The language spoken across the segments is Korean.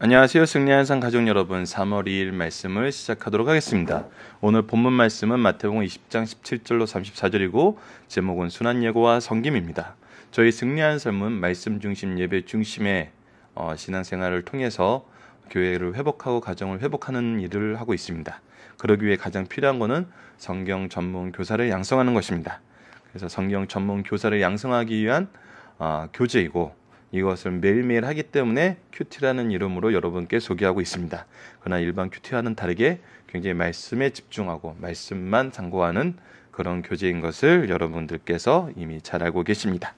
안녕하세요. 승리한 상 가족 여러분. 3월 2일 말씀을 시작하도록 하겠습니다. 오늘 본문 말씀은 마태복음 20장 17절로 34절이고 제목은 순환 예고와 성김입니다. 저희 승리한 삶은 말씀 중심 예배 중심의 어, 신앙생활을 통해서 교회를 회복하고 가정을 회복하는 일을 하고 있습니다. 그러기 위해 가장 필요한 것은 성경 전문 교사를 양성하는 것입니다. 그래서 성경 전문 교사를 양성하기 위한 어, 교재이고 이것을 매일매일 하기 때문에 큐티라는 이름으로 여러분께 소개하고 있습니다. 그러나 일반 큐티와는 다르게 굉장히 말씀에 집중하고 말씀만 참고하는 그런 교재인 것을 여러분들께서 이미 잘 알고 계십니다.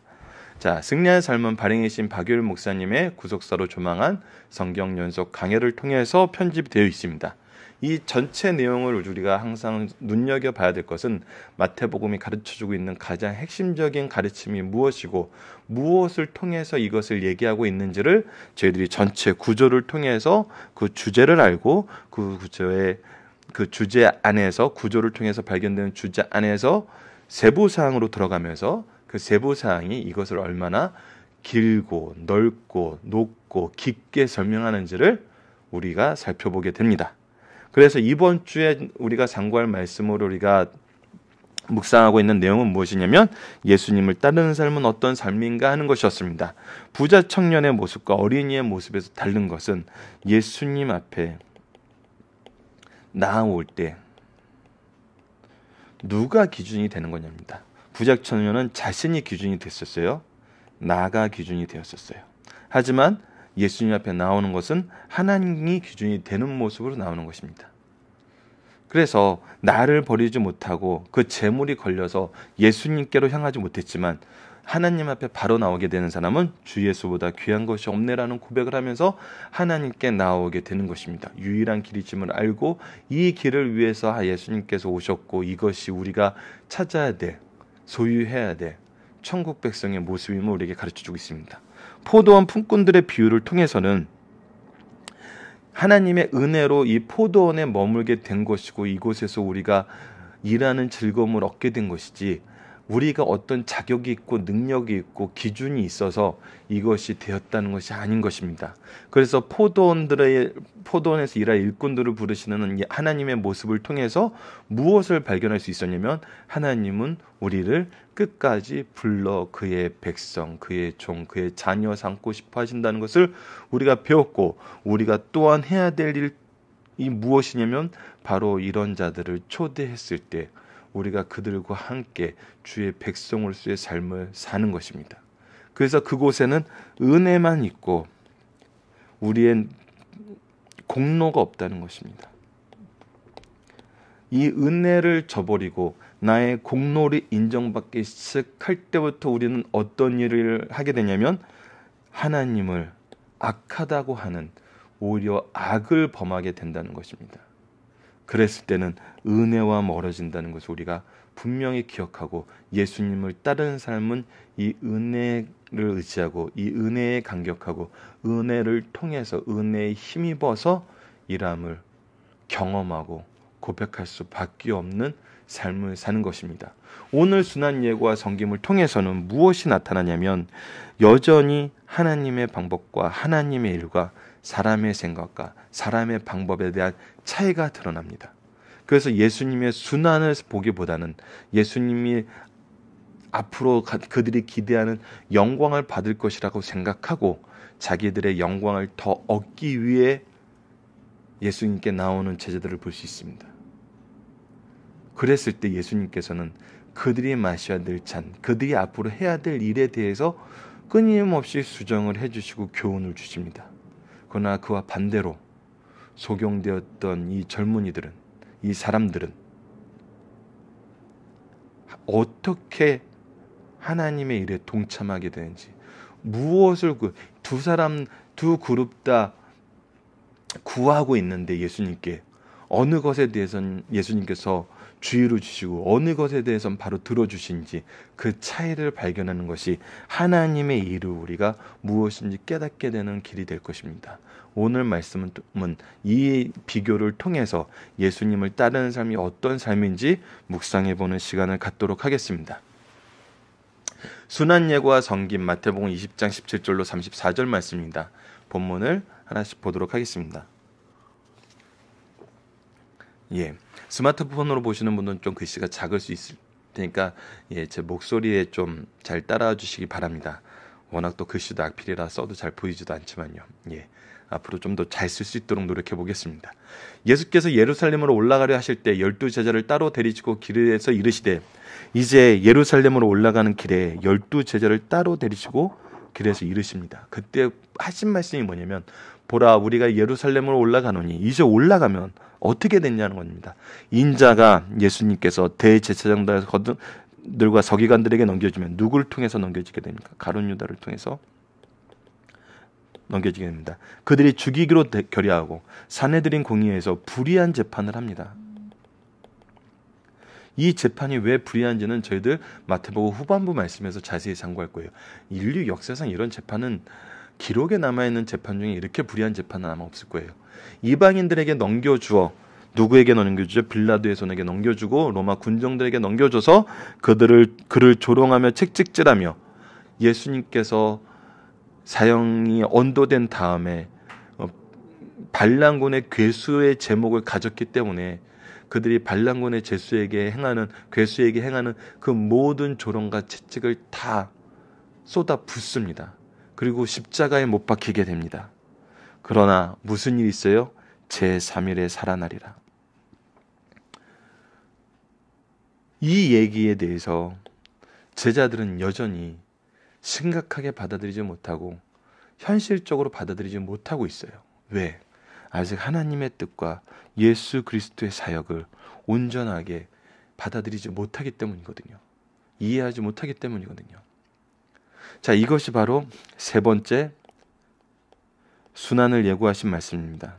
자, 승리한 삶은 발행이신 박효일 목사님의 구속사로 조망한 성경 연속 강해를 통해서 편집되어 있습니다. 이 전체 내용을 우리가 항상 눈여겨 봐야 될 것은 마태복음이 가르쳐 주고 있는 가장 핵심적인 가르침이 무엇이고 무엇을 통해서 이것을 얘기하고 있는지를 저희들이 전체 구조를 통해서 그 주제를 알고 그 구조의 그 주제 안에서 구조를 통해서 발견되는 주제 안에서 세부 사항으로 들어가면서 그 세부 사항이 이것을 얼마나 길고 넓고 높고 깊게 설명하는지를 우리가 살펴보게 됩니다. 그래서 이번 주에 우리가 장구할 말씀으로 우리가 묵상하고 있는 내용은 무엇이냐면 예수님을 따르는 삶은 어떤 삶인가 하는 것이었습니다. 부자 청년의 모습과 어린이의 모습에서 다른 것은 예수님 앞에 나올 때 누가 기준이 되는 거냐입니다. 부자 청년은 자신이 기준이 됐었어요. 나가 기준이 되었었어요. 하지만 예수님 앞에 나오는 것은 하나님이 기준이 되는 모습으로 나오는 것입니다. 그래서 나를 버리지 못하고 그 재물이 걸려서 예수님께로 향하지 못했지만 하나님 앞에 바로 나오게 되는 사람은 주 예수보다 귀한 것이 없네라는 고백을 하면서 하나님께 나오게 되는 것입니다. 유일한 길이심을 알고 이 길을 위해서 아, 예수님께서 오셨고 이것이 우리가 찾아야 돼, 소유해야 돼, 천국 백성의 모습임을 우리에게 가르쳐 주고 있습니다. 포도원 품꾼들의 비유를 통해서는 하나님의 은혜로 이 포도원에 머물게 된 것이고 이곳에서 우리가 일하는 즐거움을 얻게 된 것이지 우리가 어떤 자격이 있고 능력이 있고 기준이 있어서 이것이 되었다는 것이 아닌 것입니다. 그래서 포도원들의 포도원에서 일할 일꾼들을 부르시는 하나님의 모습을 통해서 무엇을 발견할 수 있었냐면 하나님은 우리를 끝까지 불러 그의 백성, 그의 종, 그의 자녀 삼고 싶어 하신다는 것을 우리가 배웠고 우리가 또한 해야 될 일이 무엇이냐면 바로 이런 자들을 초대했을 때 우리가 그들과 함께 주의 백성으로서의 삶을 사는 것입니다. 그래서 그곳에는 은혜만 있고 우리엔 공로가 없다는 것입니다. 이 은혜를 저버리고 나의 공로를 인정받기 시작할 때부터 우리는 어떤 일을 하게 되냐면 하나님을 악하다고 하는 오히려 악을 범하게 된다는 것입니다. 그랬을 때는 은혜와 멀어진다는 것을 우리가 분명히 기억하고 예수님을 따르는 삶은 이 은혜를 의지하고 이 은혜에 감격하고 은혜를 통해서 은혜에 힘입어서 일함을 경험하고 고백할 수밖에 없는 삶을 사는 것입니다. 오늘 순환 예고와 성김을 통해서는 무엇이 나타나냐면 여전히 하나님의 방법과 하나님의 일과 사람의 생각과 사람의 방법에 대한 차이가 드러납니다. 그래서 예수님의 순환을 보기보다는 예수님이 앞으로 그들이 기대하는 영광을 받을 것이라고 생각하고 자기들의 영광을 더 얻기 위해 예수님께 나오는 제자들을 볼 수 있습니다. 그랬을 때 예수님께서는 그들이 마셔야 될 잔, 그들이 앞으로 해야 될 일에 대해서 끊임없이 수정을 해주시고 교훈을 주십니다. 그러나 그와 반대로 소경되었던 이 젊은이들은, 이 사람들은 어떻게 하나님의 일에 동참하게 되는지, 무엇을 그 두 사람, 두 그룹 다 구하고 있는데 예수님께 어느 것에 대해서는 예수님께서 주의로 주시고 어느 것에 대해선 바로 들어주신지 그 차이를 발견하는 것이 하나님의 일을 우리가 무엇인지 깨닫게 되는 길이 될 것입니다. 오늘 말씀은 이 비교를 통해서 예수님을 따르는 삶이 어떤 삶인지 묵상해 보는 시간을 갖도록 하겠습니다. 순환 예고와 성김 마태복음 20장 17절로 34절 말씀입니다. 본문을 하나씩 보도록 하겠습니다. 예. 스마트폰으로 보시는 분은 좀 글씨가 작을 수 있을 테니까 예, 제 목소리에 좀 잘 따라와 주시기 바랍니다. 워낙 또 글씨도 악필이라 써도 잘 보이지도 않지만요. 예. 앞으로 좀 더 잘 쓸 수 있도록 노력해 보겠습니다. 예수께서 예루살렘으로 올라가려 하실 때 열두 제자를 따로 데리시고 길에서 이르시되 이제 예루살렘으로 올라가는 길에 열두 제자를 따로 데리시고 길에서 이르십니다. 그때 하신 말씀이 뭐냐면 보라 우리가 예루살렘으로 올라가노니 이제 올라가면 어떻게 됐냐는 겁니다. 인자가 예수님께서 대제사장들에서 들과 서기관들에게 넘겨주면 누구를 통해서 넘겨지게 됩니까? 가론 유다를 통해서 넘겨지게 됩니다. 그들이 죽이기로 결의하고 사내들인 공의에서 불의한 재판을 합니다. 이 재판이 왜 불의한지는 저희들 마태복음 후반부 말씀에서 자세히 상고할 거예요. 인류 역사상 이런 재판은 기록에 남아 있는 재판 중에 이렇게 불의한 재판은 아마 없을 거예요. 이방인들에게 넘겨주어 누구에게 넘겨주죠? 빌라도의 손에게 넘겨주고 로마 군정들에게 넘겨줘서 그들을 그를 조롱하며 책찍질하며 예수님께서 사형이 언도된 다음에 어, 반란군의 괴수의 제목을 가졌기 때문에 그들이 반란군의 제수에게 행하는 괴수에게 행하는 그 모든 조롱과 채찍을 다 쏟아 붓습니다. 그리고 십자가에 못 박히게 됩니다. 그러나 무슨 일 있어요? 제3일에 살아나리라. 이 얘기에 대해서 제자들은 여전히 심각하게 받아들이지 못하고 현실적으로 받아들이지 못하고 있어요. 왜? 아직 하나님의 뜻과 예수 그리스도의 사역을 온전하게 받아들이지 못하기 때문이거든요. 이해하지 못하기 때문이거든요. 자, 이것이 바로 세 번째 순환을 예고하신 말씀입니다.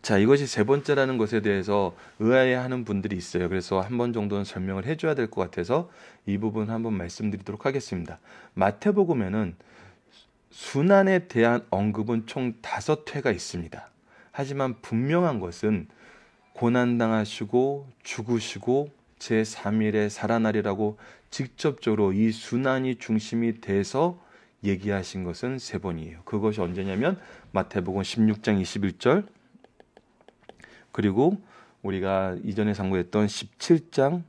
자, 이것이 세 번째라는 것에 대해서 의아해하는 분들이 있어요. 그래서 한 번 정도는 설명을 해줘야 될 것 같아서 이 부분 한번 말씀드리도록 하겠습니다. 마태복음에는 순환에 대한 언급은 총 다섯 회가 있습니다. 하지만 분명한 것은 고난당하시고 죽으시고 제3일에 살아나리라고 직접적으로 이 순환이 중심이 돼서 얘기하신 것은 세 번이에요. 그것이 언제냐면 마태복음 16장 21절 그리고 우리가 이전에 상고했던 17장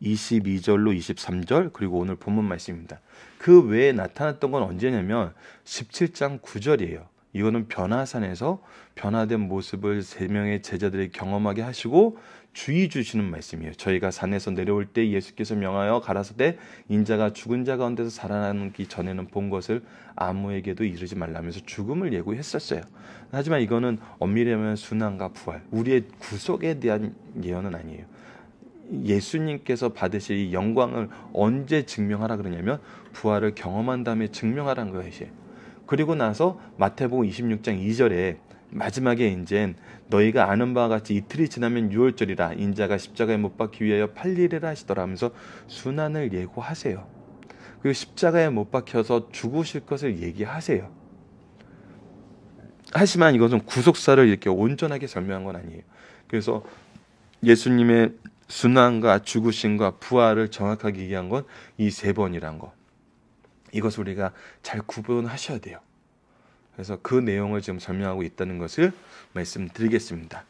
22절로 23절 그리고 오늘 본문 말씀입니다. 그 외에 나타났던 건 언제냐면 17장 9절이에요. 이거는 변화산에서 변화된 모습을 세 명의 제자들이 경험하게 하시고 주의 주시는 말씀이에요. 저희가 산에서 내려올 때 예수께서 명하여 가라사대 인자가 죽은 자 가운데서 살아나기 전에는 본 것을 아무에게도 이르지 말라면서 죽음을 예고했었어요. 하지만 이거는 엄밀히 하면 순환과 부활, 우리의 구속에 대한 예언은 아니에요. 예수님께서 받으실 이 영광을 언제 증명하라 그러냐면 부활을 경험한 다음에 증명하라는 것이에요. 그리고 나서 마태복음 26장 2절에 마지막에 이제 너희가 아는 바와 같이 이틀이 지나면 유월절이라 인자가 십자가에 못 박기 위하여 팔리리라 하시더라 하면서 순환을 예고하세요. 그리고 십자가에 못 박혀서 죽으실 것을 얘기하세요. 하지만 이것은 구속사를 이렇게 온전하게 설명한 건 아니에요. 그래서 예수님의 순환과 죽으신과 부활을 정확하게 얘기한 건 이 세 번이란 것. 이것을 우리가 잘 구분하셔야 돼요. 그래서 그 내용을 지금 설명하고 있다는 것을 말씀드리겠습니다.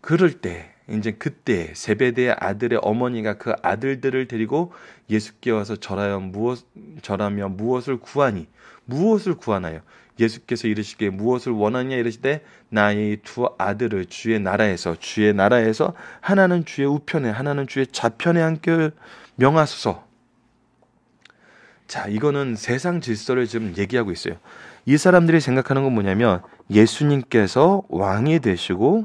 그럴 때 이제 그때 세베대의 아들의 어머니가 그 아들들을 데리고 예수께 와서 절하여 무엇 절하며 무엇을 구하니 무엇을 구하나요? 예수께서 이르시기에 무엇을 원하냐 이르시되 나의 두 아들을 주의 나라에서 주의 나라에서 하나는 주의 우편에 하나는 주의 좌편에 앉게 명하소서 자, 이거는 세상 질서를 지금 얘기하고 있어요. 이 사람들이 생각하는 건 뭐냐면 예수님께서 왕이 되시고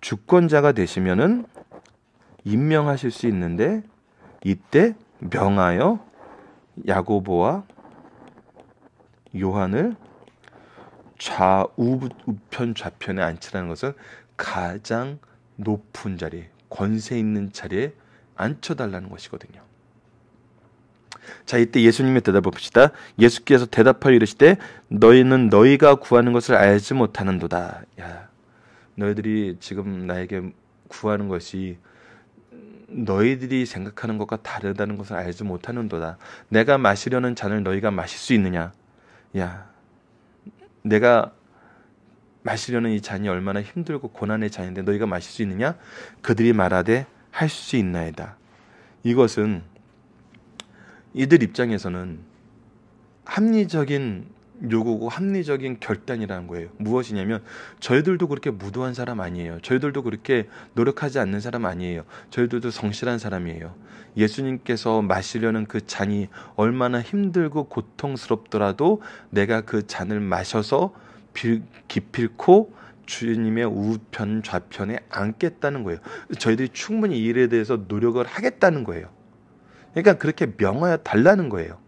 주권자가 되시면은 임명하실 수 있는데 이때 명하여 야고보와 요한을 좌우편 좌편에 앉히라는 것은 가장 높은 자리, 권세 있는 자리에 앉혀달라는 것이거든요. 자 이때 예수님의 대답 봅시다. 예수께서 대답하여 이르시되 너희는 너희가 구하는 것을 알지 못하는도다. 야 너희들이 지금 나에게 구하는 것이 너희들이 생각하는 것과 다르다는 것을 알지 못하는도다. 내가 마시려는 잔을 너희가 마실 수 있느냐? 야, 내가 마시려는 이 잔이 얼마나 힘들고 고난의 잔인데 너희가 마실 수 있느냐? 그들이 말하되 할 수 있나이다. 이것은 이들 입장에서는 합리적인 요구고 합리적인 결단이라는 거예요. 무엇이냐면 저희들도 그렇게 무도한 사람 아니에요. 저희들도 그렇게 노력하지 않는 사람 아니에요. 저희들도 성실한 사람이에요. 예수님께서 마시려는 그 잔이 얼마나 힘들고 고통스럽더라도 내가 그 잔을 마셔서 기필코 주님의 우편 좌편에 앉겠다는 거예요. 저희들이 충분히 이 일에 대해서 노력을 하겠다는 거예요. 그러니까 그렇게 명하여 달라는 거예요.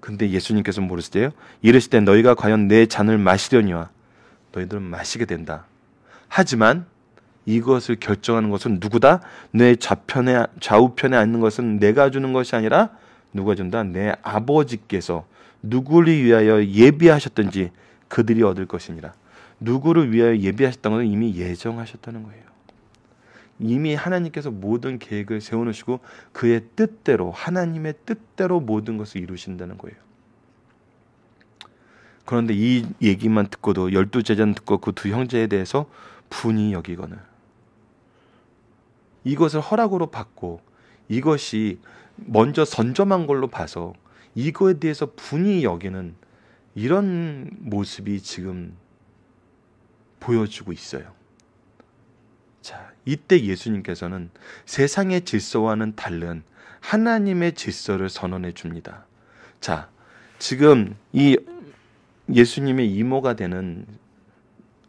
근데 예수님께서 모르시대요. 이르시때 너희가 과연 내 잔을 마시려니와 너희들은 마시게 된다. 하지만 이것을 결정하는 것은 누구다? 내 좌편에 좌우편에 앉는 것은 내가 주는 것이 아니라 누가 준다? 내 아버지께서 누구를 위하여 예비하셨던지 그들이 얻을 것이니라. 누구를 위하여 예비하셨다는 것은 이미 예정하셨다는 거예요. 이미 하나님께서 모든 계획을 세워놓으시고 그의 뜻대로 하나님의 뜻대로 모든 것을 이루신다는 거예요. 그런데 이 얘기만 듣고도 열두 제자는 듣고 그 두 형제에 대해서 분이 여기거늘 이것을 허락으로 받고 이것이 먼저 선점한 걸로 봐서 이거에 대해서 분이 여기는 이런 모습이 지금 보여주고 있어요. 자, 이때 예수님께서는 세상의 질서와는 다른 하나님의 질서를 선언해 줍니다. 자, 지금 이 예수님의 이모가 되는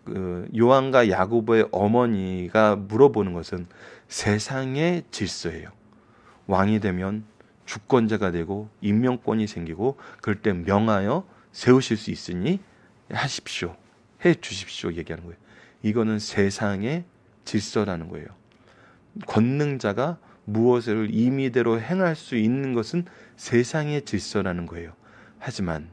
그 요한과 야고보의 어머니가 물어보는 것은 세상의 질서예요. 왕이 되면 주권자가 되고 임명권이 생기고 그럴 때 명하여 세우실 수 있으니 하십시오. 해 주십시오 얘기하는 거예요. 이거는 세상의 질서라는 거예요. 권능자가 무엇을 임의대로 행할 수 있는 것은 세상의 질서라는 거예요. 하지만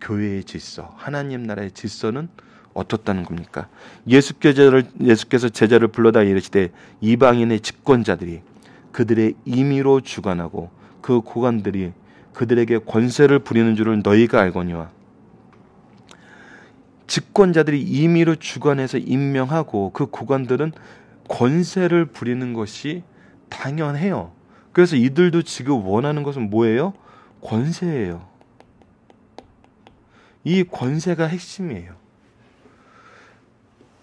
교회의 질서, 하나님 나라의 질서는 어떻다는 겁니까? 예수께서, 예수께서 제자를 불러다 이르시되 이방인의 집권자들이 그들의 임의로 주관하고 그 고관들이 그들에게 권세를 부리는 줄을 너희가 알거니와 집권자들이 임의로 주관해서 임명하고 그 고관들은 권세를 부리는 것이 당연해요. 그래서 이들도 지금 원하는 것은 뭐예요? 권세예요. 이 권세가 핵심이에요.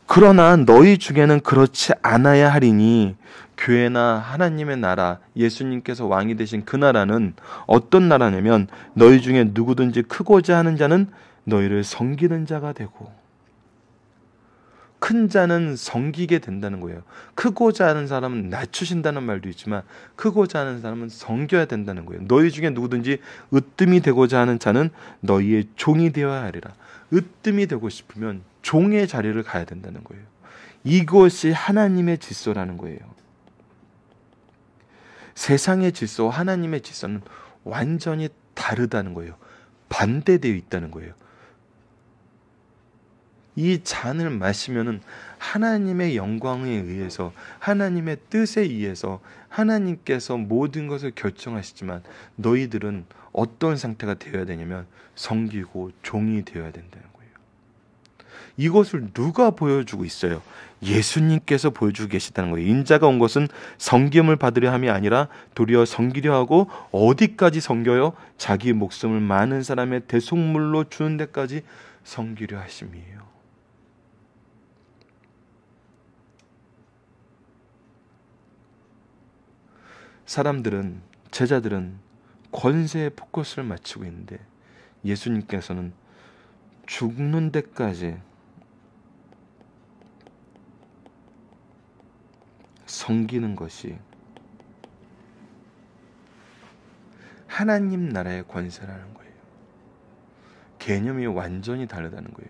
그러나 너희 중에는 그렇지 않아야 하리니 교회나 하나님의 나라, 예수님께서 왕이 되신 그 나라는 어떤 나라냐면 너희 중에 누구든지 크고자 하는 자는 너희를 섬기는 자가 되고 큰 자는 섬기게 된다는 거예요. 크고자 는 사람은 낮추신다는 말도 있지만 크고자 는 사람은 섬겨야 된다는 거예요. 너희 중에 누구든지 으뜸이 되고자 하는 자는 너희의 종이 되어야 하리라. 으뜸이 되고 싶으면 종의 자리를 가야 된다는 거예요. 이것이 하나님의 질서라는 거예요. 세상의 질서와 하나님의 질서는 완전히 다르다는 거예요. 반대되어 있다는 거예요. 이 잔을 마시면은 하나님의 영광에 의해서 하나님의 뜻에 의해서 하나님께서 모든 것을 결정하시지만 너희들은 어떤 상태가 되어야 되냐면 성기고 종이 되어야 된다는 거예요. 이것을 누가 보여주고 있어요? 예수님께서 보여주고 계시다는 거예요. 인자가 온 것은 성김을 받으려 함이 아니라 도리어 성기려 하고 어디까지 성겨요? 자기 목숨을 많은 사람의 대속물로 주는 데까지 성기려 하심이에요. 사람들은 제자들은 권세에 포커스를 맞추고 있는데 예수님께서는 죽는 데까지 섬기는 것이 하나님 나라의 권세라는 거예요. 개념이 완전히 다르다는 거예요.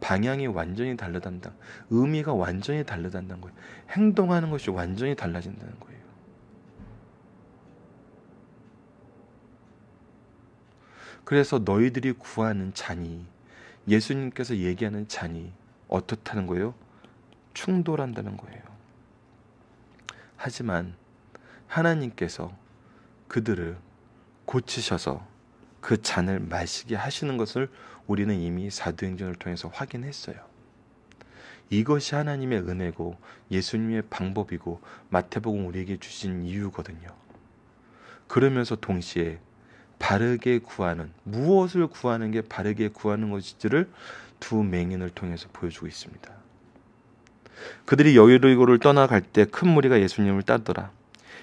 방향이 완전히 다르단다. 의미가 완전히 다르단다는 거예요. 행동하는 것이 완전히 달라진다는 거예요. 그래서 너희들이 구하는 잔이 예수님께서 얘기하는 잔이 어떻다는 거예요? 충돌한다는 거예요. 하지만 하나님께서 그들을 고치셔서 그 잔을 마시게 하시는 것을 우리는 이미 사도행전을 통해서 확인했어요. 이것이 하나님의 은혜고 예수님의 방법이고 마태복음 우리에게 주신 이유거든요. 그러면서 동시에 바르게 구하는 무엇을 구하는 게 바르게 구하는 것인지를 두 맹인을 통해서 보여주고 있습니다. 그들이 여리고를 떠나갈 때 큰 무리가 예수님을 따더라.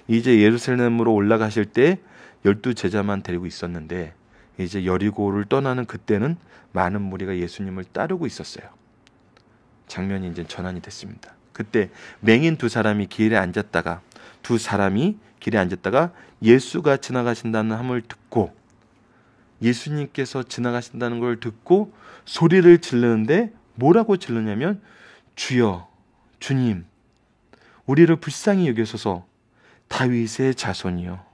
이제 예루살렘으로 올라가실 때 열두 제자만 데리고 있었는데 이제 여리고를 떠나는 그때는 많은 무리가 예수님을 따르고 있었어요. 장면이 이제 전환이 됐습니다. 그때 맹인 두 사람이 길에 앉았다가 두 사람이 길에 앉았다가 예수가 지나가신다는 함을 듣고 예수님께서 지나가신다는 걸 듣고 소리를 질르는데 뭐라고 질르냐면 주여 주님 우리를 불쌍히 여겨소서 다윗의 자손이요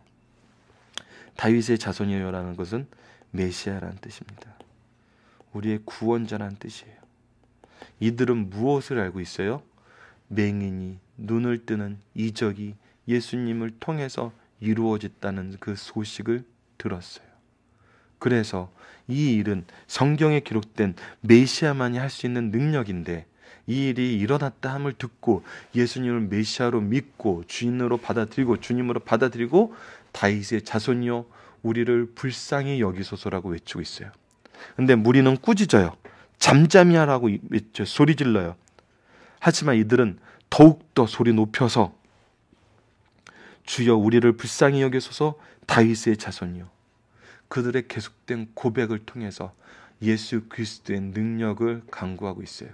다윗의 자손이요라는 것은 메시아라는 뜻입니다. 우리의 구원자라는 뜻이에요. 이들은 무엇을 알고 있어요? 맹인이 눈을 뜨는 이적이 예수님을 통해서 이루어졌다는 그 소식을 들었어요. 그래서 이 일은 성경에 기록된 메시아만이 할 수 있는 능력인데 이 일이 일어났다 함을 듣고 예수님을 메시아로 믿고 주인으로 받아들이고 주님으로 받아들이고 다윗의 자손이요 우리를 불쌍히 여기소서라고 외치고 있어요. 근데 무리는 꾸짖어요. 잠잠히 하라고 소리 질러요. 하지만 이들은 더욱더 소리 높여서 주여 우리를 불쌍히 여기소서 다윗의 자손이요 그들의 계속된 고백을 통해서 예수 그리스도의 능력을 강구하고 있어요.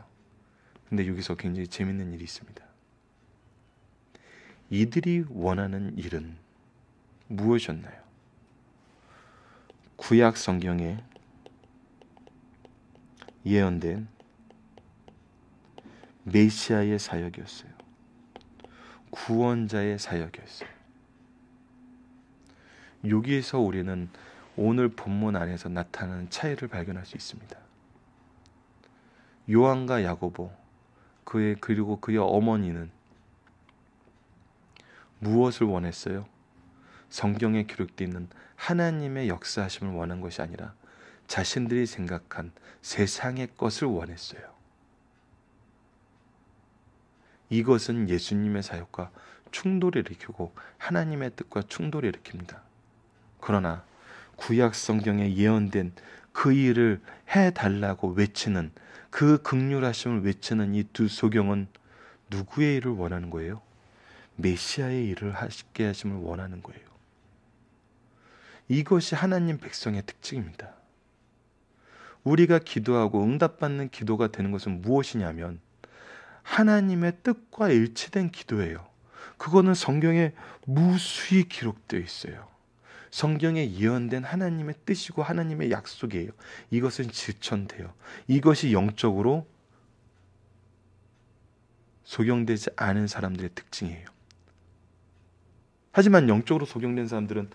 근데 여기서 굉장히 재밌는 일이 있습니다. 이들이 원하는 일은 무엇이었나요? 구약 성경에 예언된 메시아의 사역이었어요. 구원자의 사역이었어요. 여기에서 우리는 오늘 본문 안에서 나타나는 차이를 발견할 수 있습니다. 요한과 야고보 그의 그리고 그의 어머니는 무엇을 원했어요? 성경에 기록되는 하나님의 역사하심을 원한 것이 아니라 자신들이 생각한 세상의 것을 원했어요. 이것은 예수님의 사역과 충돌을 일으키고 하나님의 뜻과 충돌을 일으킵니다. 그러나 구약 성경에 예언된 그 일을 해 달라고 외치는 그 극률하심을 외치는 이 두 소경은 누구의 일을 원하는 거예요? 메시아의 일을 하시게 하심을 원하는 거예요. 이것이 하나님 백성의 특징입니다. 우리가 기도하고 응답받는 기도가 되는 것은 무엇이냐면 하나님의 뜻과 일치된 기도예요. 그거는 성경에 무수히 기록되어 있어요. 성경에 예언된 하나님의 뜻이고 하나님의 약속이에요. 이것은 실천돼요. 이것이 영적으로 소경되지 않은 사람들의 특징이에요. 하지만 영적으로 소경된 사람들은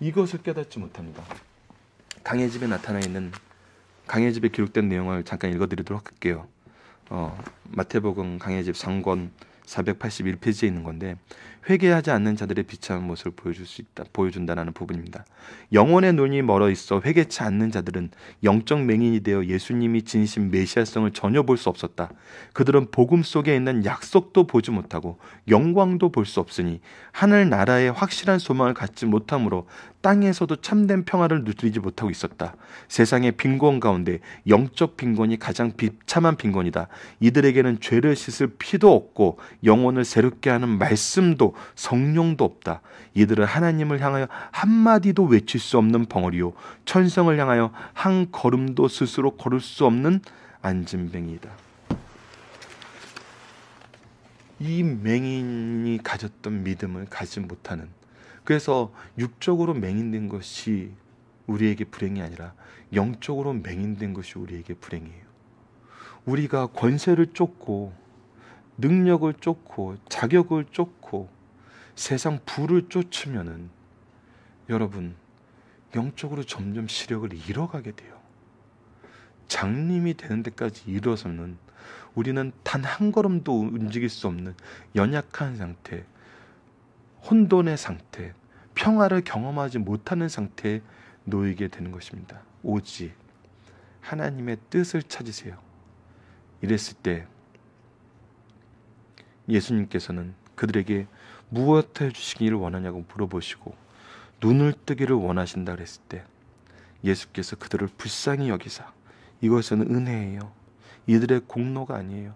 이것을 깨닫지 못합니다. 강의 집에 나타나 있는 강의 집에 기록된 내용을 잠깐 읽어드리도록 할게요. 어, 마태복음 강의 집 상권 481페이지에 있는 건데 회개하지 않는 자들의 비참한 모습을 보여줄 수 있다 보여준다라는 부분입니다. 영혼의 눈이 멀어 있어 회개치 않는 자들은 영적 맹인이 되어 예수님이 진심 메시아성을 전혀 볼 수 없었다. 그들은 복음 속에 있는 약속도 보지 못하고 영광도 볼 수 없으니 하늘 나라의 확실한 소망을 갖지 못하므로 땅에서도 참된 평화를 누리지 못하고 있었다. 세상의 빈곤 가운데 영적 빈곤이 가장 비참한 빈곤이다. 이들에게는 죄를 씻을 피도 없고 영혼을 새롭게 하는 말씀도 성령도 없다. 이들은 하나님을 향하여 한마디도 외칠 수 없는 벙어리요. 천성을 향하여 한 걸음도 스스로 걸을 수 없는 안진뱅이다. 이 맹인이 가졌던 믿음을 가지 못하는 그래서 육적으로 맹인된 것이 우리에게 불행이 아니라 영적으로 맹인된 것이 우리에게 불행이에요. 우리가 권세를 쫓고 능력을 쫓고 자격을 쫓고 세상 부를 쫓으면은 여러분 영적으로 점점 시력을 잃어가게 돼요. 장님이 되는 데까지 이뤄서는 우리는 단 한 걸음도 움직일 수 없는 연약한 상태, 혼돈의 상태, 평화를 경험하지 못하는 상태에 놓이게 되는 것입니다. 오직 하나님의 뜻을 찾으세요. 이랬을 때 예수님께서는 그들에게 무엇 을주시기를 원하냐고 물어보시고 눈을 뜨기를 원하신다 그랬을 때 예수께서 그들을 불쌍히 여기사 이것은 은혜예요. 이들의 공로가 아니에요.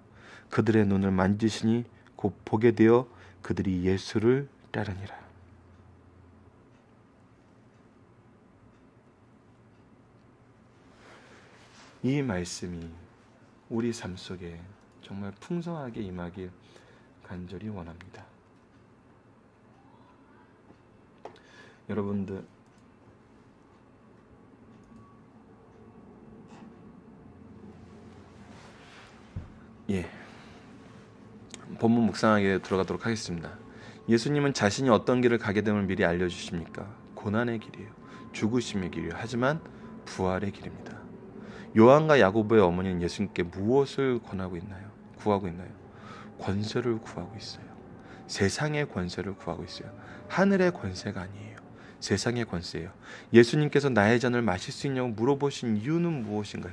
그들의 눈을 만지시니 곧 보게 되어 그들이 예수를 따르니라. 이 말씀이 우리 삶 속에 정말 풍성하게 임하길 간절히 원합니다. 여러분들 예 본문 묵상하게 들어가도록 하겠습니다. 예수님은 자신이 어떤 길을 가게 됨을 미리 알려주십니까? 고난의 길이에요. 죽으심의 길이에요. 하지만 부활의 길입니다. 요한과 야고보의 어머니는 예수님께 무엇을 권하고 있나요? 구하고 있나요? 권세를 구하고 있어요. 세상의 권세를 구하고 있어요. 하늘의 권세가 아니에요. 세상의 권세예요. 예수님께서 나의 잔을 마실 수 있냐고 물어보신 이유는 무엇인가요?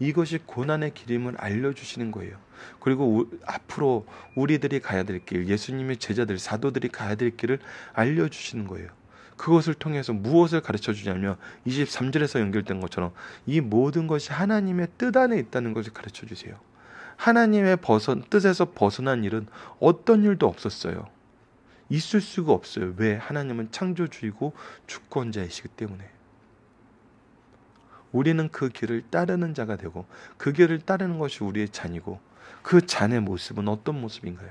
이것이 고난의 길임을 알려주시는 거예요. 그리고 우, 앞으로 우리들이 가야 될 길, 예수님의 제자들, 사도들이 가야 될 길을 알려주시는 거예요. 그것을 통해서 무엇을 가르쳐 주냐면 23절에서 연결된 것처럼 이 모든 것이 하나님의 뜻 안에 있다는 것을 가르쳐 주세요. 하나님의 벗어, 뜻에서 벗어난 일은 어떤 일도 없었어요. 있을 수가 없어요. 왜? 하나님은 창조주이고 주권자이시기 때문에. 우리는 그 길을 따르는 자가 되고 그 길을 따르는 것이 우리의 잔이고 그 잔의 모습은 어떤 모습인가요?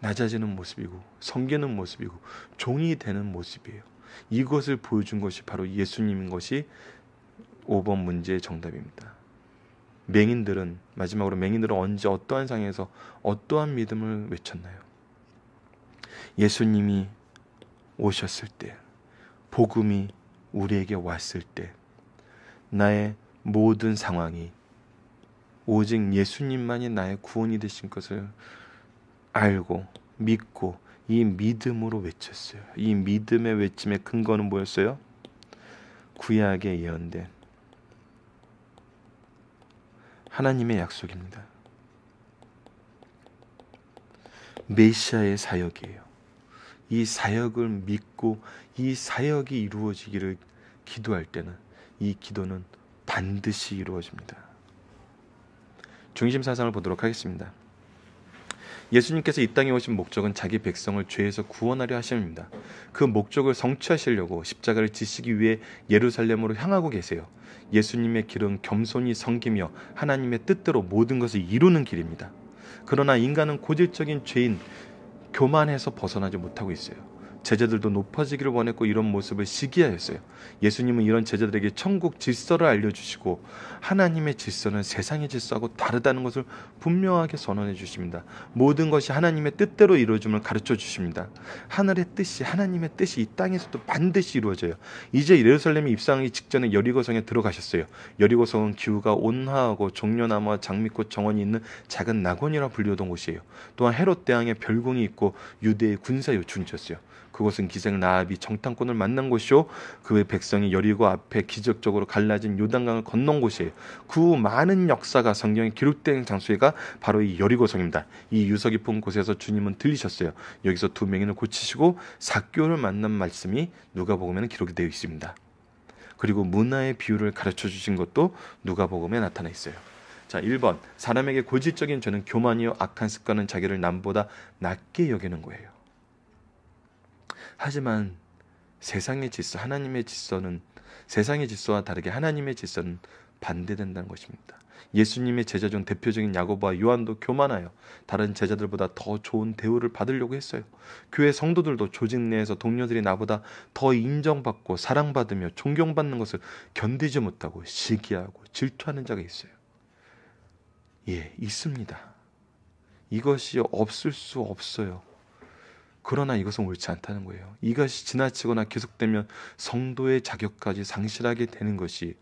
낮아지는 모습이고 섬기는 모습이고 종이 되는 모습이에요. 이것을 보여준 것이 바로 예수님인 것이 5번 문제의 정답입니다. 맹인들은 마지막으로 맹인들은 언제 어떠한 상에서 황 어떠한 믿음을 외쳤나요? 예수님이 오셨을 때, 복음이 우리에게 왔을 때, 나의 모든 상황이 오직 예수님만이 나의 구원이 되신 것을 알고 믿고 이 믿음으로 외쳤어요. 이 믿음의 외침의 근거는 뭐였어요? 구약에 예언된 하나님의 약속입니다. 메시아의 사역이에요. 이 사역을 믿고 이 사역이 이루어지기를 기도할 때는 이 기도는 반드시 이루어집니다. 중심 사상을 보도록 하겠습니다. 예수님께서 이 땅에 오신 목적은 자기 백성을 죄에서 구원하려 하심입니다. 그 목적을 성취하시려고 십자가를 지시기 위해 예루살렘으로 향하고 계세요. 예수님의 길은 겸손히 섬기며 하나님의 뜻대로 모든 것을 이루는 길입니다. 그러나 인간은 고질적인 죄인 교만에서 벗어나지 못하고 있어요. 제자들도 높아지기를 원했고 이런 모습을 시기하였어요. 예수님은 이런 제자들에게 천국 질서를 알려주시고 하나님의 질서는 세상의 질서하고 다르다는 것을 분명하게 선언해 주십니다. 모든 것이 하나님의 뜻대로 이루어짐을 가르쳐 주십니다. 하늘의 뜻이 하나님의 뜻이 이 땅에서도 반드시 이루어져요. 이제 예루살렘이 입상하기 직전에 여리고성에 들어가셨어요. 여리고성은 기후가 온화하고 종려나무와 장미꽃 정원이 있는 작은 낙원이라 불리던 곳이에요. 또한 헤롯 대왕의 별궁이 있고 유대의 군사 요충지였어요. 그곳은 기생 라합이 정탐꾼을 만난 곳이요 그의 백성이 여리고 앞에 기적적으로 갈라진 요단강을 건넌 곳이에요. 그 많은 역사가 성경에 기록된 장소가 바로 이 여리고성입니다. 이 유서 깊은 곳에서 주님은 들리셨어요. 여기서 두명인을 고치시고 사교를 만난 말씀이 누가복음에는 기록이 되어 있습니다. 그리고 문화의 비율을 가르쳐 주신 것도 누가복음에 나타나 있어요. 자, 1번. 사람에게 고질적인 죄는 교만이요 악한 습관은 자기를 남보다 낮게 여기는 거예요. 하지만 세상의 질서, 하나님의 질서는 세상의 질서와 다르게 하나님의 질서는 반대된다는 것입니다. 예수님의 제자 중 대표적인 야고보와 요한도 교만하여 다른 제자들보다 더 좋은 대우를 받으려고 했어요. 교회 성도들도 조직 내에서 동료들이 나보다 더 인정받고 사랑받으며 존경받는 것을 견디지 못하고 시기하고 질투하는 자가 있어요. 예, 있습니다. 이것이 없을 수 없어요. 그러나 이것은 옳지 않다는 거예요. 이것이 지나치거나 계속되면 성도의 자격까지 상실하게 되는 것이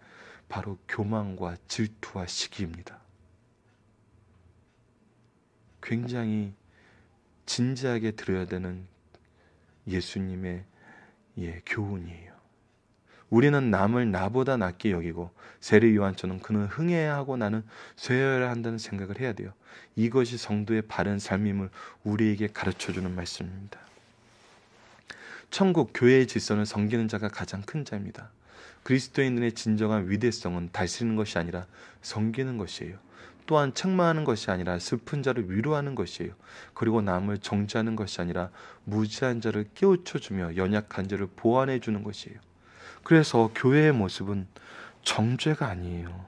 바로 교만과 질투와 시기입니다. 굉장히 진지하게 들어야 되는 예수님의 예, 교훈이에요. 우리는 남을 나보다 낫게 여기고 세례 요한처럼 그는 흥해 하고 나는 쇠해야 한다는 생각을 해야 돼요. 이것이 성도의 바른 삶임을 우리에게 가르쳐 주는 말씀입니다. 천국 교회의 질서는 섬기는 자가 가장 큰 자입니다. 그리스도인의 들 진정한 위대성은 다스리는 것이 아니라 섬기는 것이에요. 또한 책망하는 것이 아니라 슬픈 자를 위로하는 것이에요. 그리고 남을 정죄하는 것이 아니라 무지한 자를 깨우쳐 주며 연약한 자를 보완해 주는 것이에요. 그래서 교회의 모습은 정죄가 아니에요.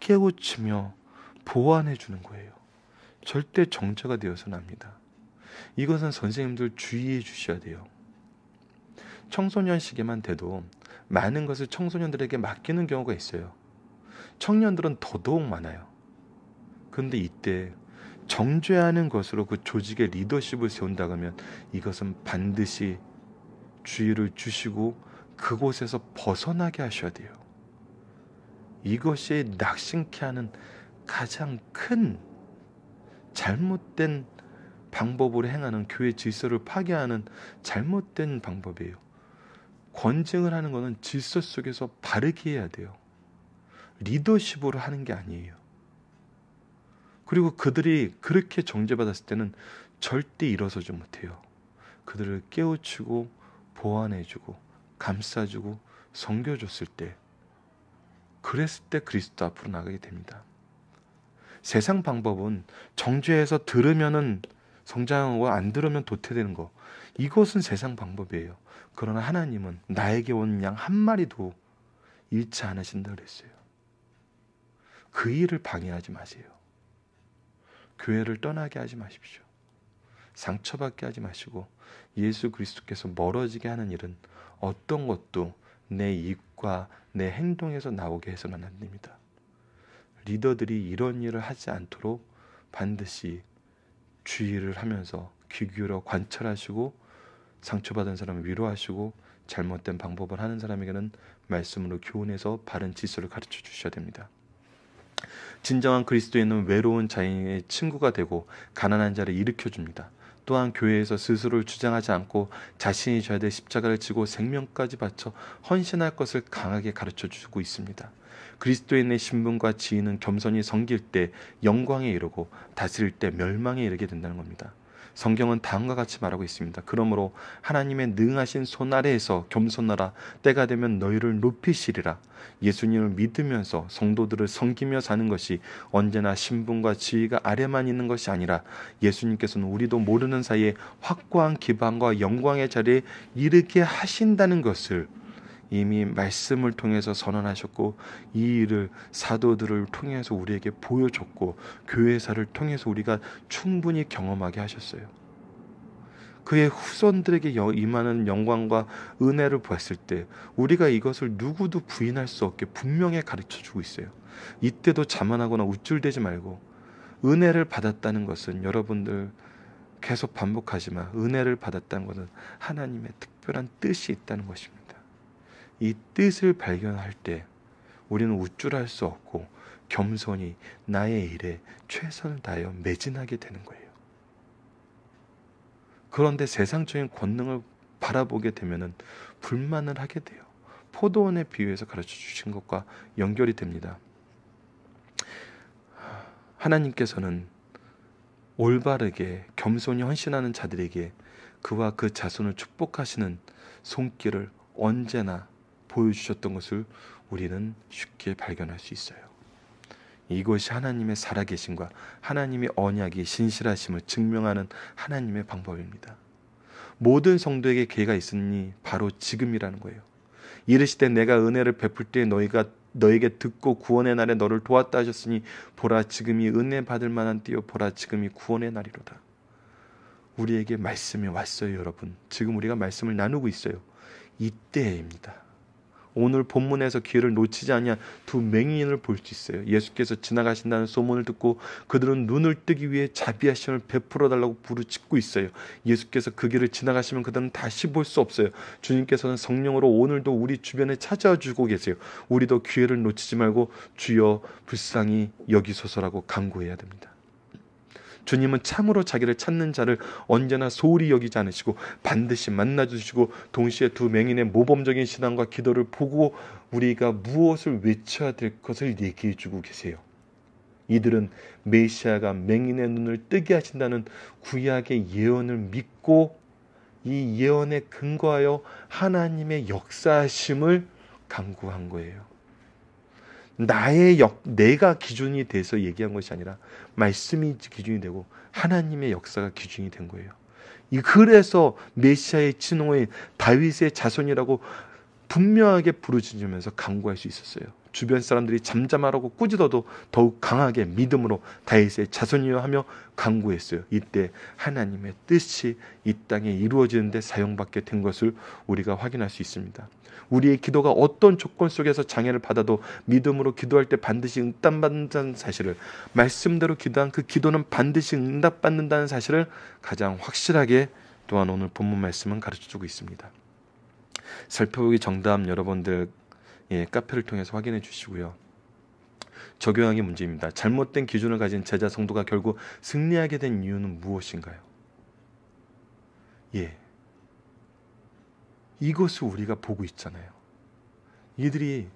깨우치며 보완해 주는 거예요. 절대 정죄가 되어서는 압니다. 이것은 선생님들 주의해 주셔야 돼요. 청소년 시기만 돼도 많은 것을 청소년들에게 맡기는 경우가 있어요. 청년들은 더더욱 많아요. 그런데 이때 정죄하는 것으로 그 조직의 리더십을 세운다 그러면 이것은 반드시 주의를 주시고 그곳에서 벗어나게 하셔야 돼요. 이것이 낙심케 하는 가장 큰 잘못된 방법으로 행하는 교회 질서를 파괴하는 잘못된 방법이에요. 권증을 하는 것은 질서 속에서 바르게 해야 돼요. 리더십으로 하는 게 아니에요. 그리고 그들이 그렇게 정죄받았을 때는 절대 일어서지 못해요. 그들을 깨우치고 보완해주고 감싸주고 섬겨줬을 때 그랬을 때 그리스도 앞으로 나가게 됩니다. 세상 방법은 정죄에서 들으면은 성장하고 안 들으면 도태되는 거. 이것은 세상 방법이에요. 그러나 하나님은 나에게 온 양 한 마리도 잃지 않으신다 그랬어요. 그 일을 방해하지 마세요. 교회를 떠나게 하지 마십시오. 상처받게 하지 마시고 예수 그리스도께서 멀어지게 하는 일은 어떤 것도 내 입과 내 행동에서 나오게 해서는 안 됩니다. 리더들이 이런 일을 하지 않도록 반드시 주의를 하면서 귀 기울여 관찰하시고 상처받은 사람을 위로하시고 잘못된 방법을 하는 사람에게는 말씀으로 교훈해서 바른 지수를 가르쳐 주셔야 됩니다. 진정한 그리스도인은 외로운 자인의 친구가 되고 가난한 자를 일으켜 줍니다. 또한 교회에서 스스로를 주장하지 않고 자신이 져야 될 십자가를 지고 생명까지 바쳐 헌신할 것을 강하게 가르쳐 주고 있습니다. 그리스도인의 신분과 지위는 겸손히 섬길 때 영광에 이르고 다스릴 때 멸망에 이르게 된다는 겁니다. 성경은 다음과 같이 말하고 있습니다. 그러므로 하나님의 능하신 손 아래에서 겸손하라. 때가 되면 너희를 높이시리라. 예수님을 믿으면서 성도들을 섬기며 사는 것이 언제나 신분과 지위가 아래만 있는 것이 아니라 예수님께서는 우리도 모르는 사이에 확고한 기반과 영광의 자리에 이르게 하신다는 것을 이미 말씀을 통해서 선언하셨고 이 일을 사도들을 통해서 우리에게 보여줬고 교회사를 통해서 우리가 충분히 경험하게 하셨어요. 그의 후손들에게 임하는 영광과 은혜를 보았을때 우리가 이것을 누구도 부인할 수 없게 분명히 가르쳐 주고 있어요. 이때도 자만하거나 우쭐대지 말고 은혜를 받았다는 것은 여러분들 계속 반복하지만 은혜를 받았다는 것은 하나님의 특별한 뜻이 있다는 것입니다. 이 뜻을 발견할 때 우리는 우쭐할 수 없고 겸손히 나의 일에 최선을 다하여 매진하게 되는 거예요. 그런데 세상적인 권능을 바라보게 되면은 불만을 하게 돼요. 포도원의 비유에서 가르쳐 주신 것과 연결이 됩니다. 하나님께서는 올바르게 겸손히 헌신하는 자들에게 그와 그 자손을 축복하시는 손길을 언제나 보여주셨던 것을 우리는 쉽게 발견할 수 있어요. 이것이 하나님의 살아계심과 하나님의 언약이 신실하심을 증명하는 하나님의 방법입니다. 모든 성도에게 기회가 있으니 바로 지금이라는 거예요. 이르시되 내가 은혜를 베풀 때 너희가 너에게 듣고 구원의 날에 너를 도왔다 하셨으니 보라 지금이 은혜 받을 만한 때요 보라 지금이 구원의 날이로다. 우리에게 말씀이 왔어요, 여러분. 지금 우리가 말씀을 나누고 있어요. 이때입니다. 오늘 본문에서 기회를 놓치지 않냐 두 맹인을 볼 수 있어요. 예수께서 지나가신다는 소문을 듣고 그들은 눈을 뜨기 위해 자비하심을 베풀어 달라고 부르짖고 있어요. 예수께서 그 길을 지나가시면 그들은 다시 볼 수 없어요. 주님께서는 성령으로 오늘도 우리 주변에 찾아와 주고 계세요. 우리도 기회를 놓치지 말고 주여 불쌍히 여기소서라고 간구해야 됩니다. 주님은 참으로 자기를 찾는 자를 언제나 소홀히 여기지 않으시고 반드시 만나 주시고 동시에 두 맹인의 모범적인 신앙과 기도를 보고 우리가 무엇을 외쳐야 될 것을 얘기해 주고 계세요. 이들은 메시아가 맹인의 눈을 뜨게 하신다는 구약의 예언을 믿고 이 예언에 근거하여 하나님의 역사심을 강구한 거예요. 나의 역, 내가 기준이 돼서 얘기한 것이 아니라 말씀이 기준이 되고 하나님의 역사가 기준이 된 거예요. 이 그래서 메시아의 친호인 다윗의 자손이라고 분명하게 부르짖으면서 강구할 수 있었어요. 주변 사람들이 잠잠하라고 꾸짖어도 더욱 강하게 믿음으로 다윗의 자손이여 하며 강구했어요. 이때 하나님의 뜻이 이 땅에 이루어지는데 사용받게 된 것을 우리가 확인할 수 있습니다. 우리의 기도가 어떤 조건 속에서 장애를 받아도 믿음으로 기도할 때 반드시 응답받는다는 사실을 말씀대로 기도한 그 기도는 반드시 응답받는다는 사실을 가장 확실하게 또한 오늘 본문 말씀은 가르쳐주고 있습니다. 살펴보기 정답 여러분들 예, 카페를 통해서 확인해 주시고요. 적용하기 문제입니다. 잘못된 기준을 가진 제자 성도가 결국 승리하게 된 이유는 무엇인가요? 예. 이것을 우리가 보고 있잖아요. 이들이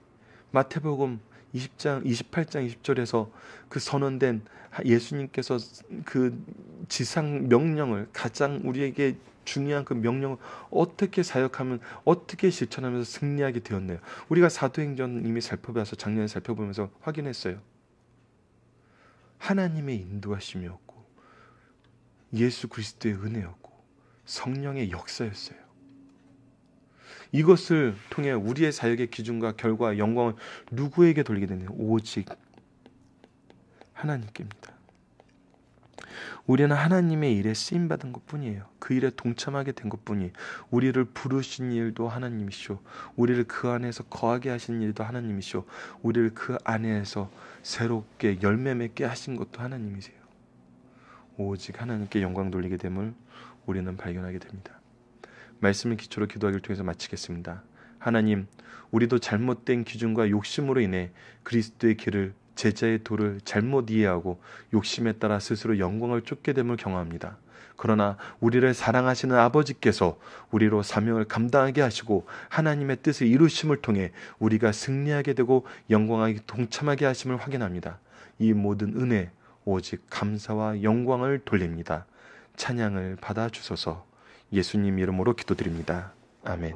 마태복음 20장 28장 20절에서 그 선언된 예수님께서 그 지상 명령을 가장 우리에게 중요한 그 명령을 어떻게 사역하면 어떻게 실천하면서 승리하게 되었나요 우리가 사도행전 이미 살펴봐서 작년에 살펴보면서 확인했어요. 하나님의 인도하심이었고 예수 그리스도의 은혜였고 성령의 역사였어요. 이것을 통해 우리의 사역의 기준과 결과 영광을 누구에게 돌리게 되는 오직 하나님께입니다. 우리는 하나님의 일에 쓰임 받은 것뿐이에요. 그 일에 동참하게 된 것뿐이 우리를 부르신 일도 하나님이시오. 우리를 그 안에서 거하게 하신 일도 하나님이시오. 우리를 그 안에서 새롭게 열매 맺게 하신 것도 하나님이세요. 오직 하나님께 영광 돌리게 됨을 우리는 발견하게 됩니다. 말씀을 기초로 기도하기를 통해서 마치겠습니다. 하나님, 우리도 잘못된 기준과 욕심으로 인해 그리스도의 길을 제자의 도를 잘못 이해하고 욕심에 따라 스스로 영광을 쫓게 됨을 경험합니다. 그러나 우리를 사랑하시는 아버지께서 우리로 사명을 감당하게 하시고 하나님의 뜻을 이루심을 통해 우리가 승리하게 되고 영광하게 동참하게 하심을 확인합니다. 이 모든 은혜 오직 감사와 영광을 돌립니다. 찬양을 받아 주소서. 예수님 이름으로 기도드립니다. 아멘.